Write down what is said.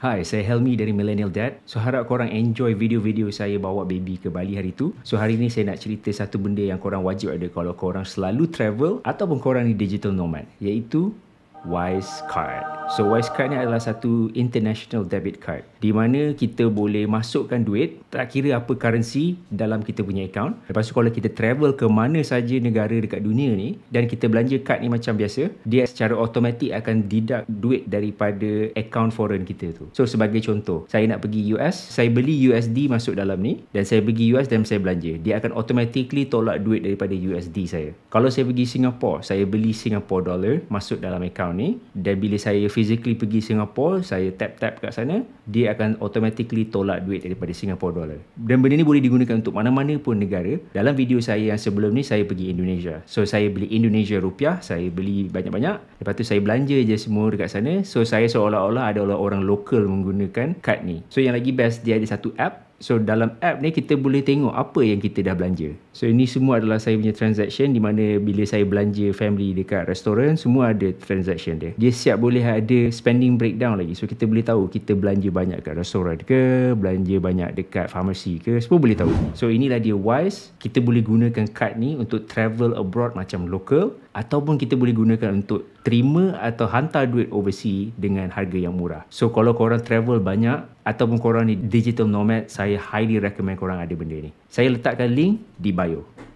Hai, saya Helmi dari Millennial Dad. So, harap korang enjoy video-video saya bawa baby ke Bali hari tu. So, hari ni saya nak cerita satu benda yang korang wajib ada kalau korang selalu travel ataupun korang ni digital nomad. Iaitu, Wise Card. So Wise Card ni adalah satu international debit card di mana kita boleh masukkan duit tak kira apa currency dalam kita punya account. Lepas tu kalau kita travel ke mana saja negara dekat dunia ni dan kita belanja card ni macam biasa, dia secara automatik akan deduct duit daripada account foreign kita tu. So sebagai contoh, saya nak pergi US, saya beli USD masuk dalam ni dan saya pergi US dan saya belanja, dia akan automatically tolak duit daripada USD saya. Kalau saya pergi Singapore, saya beli Singapore dollar masuk dalam account ni dan bila saya physically pergi Singapore, saya tap-tap kat sana, dia akan automatically tolak duit daripada Singapore dollar. Dan benda ni boleh digunakan untuk mana-mana pun negara. Dalam video saya yang sebelum ni, saya pergi Indonesia. So, saya beli Indonesia rupiah, saya beli banyak-banyak. Lepas tu, saya belanja je semua dekat sana. So, saya seolah-olah ada orang lokal menggunakan kad ni. So, yang lagi best, dia ada satu app So dalam app ni kita boleh tengok apa yang kita dah belanja. So ini semua adalah saya punya transaction di mana bila saya belanja family dekat restoran semua ada transaction dia. Dia siap boleh ada spending breakdown lagi. So kita boleh tahu kita belanja banyak kat restoran ke, belanja banyak dekat farmasi ke, semua boleh tahu. So inilah dia wise kita boleh gunakan card ni untuk travel abroad macam local ataupun kita boleh gunakan untuk terima atau hantar duit overseas dengan harga yang murah. So kalau korang travel banyak ataupun korang ni digital nomad, saya highly recommend korang ada benda ni. Saya letakkan link di bio.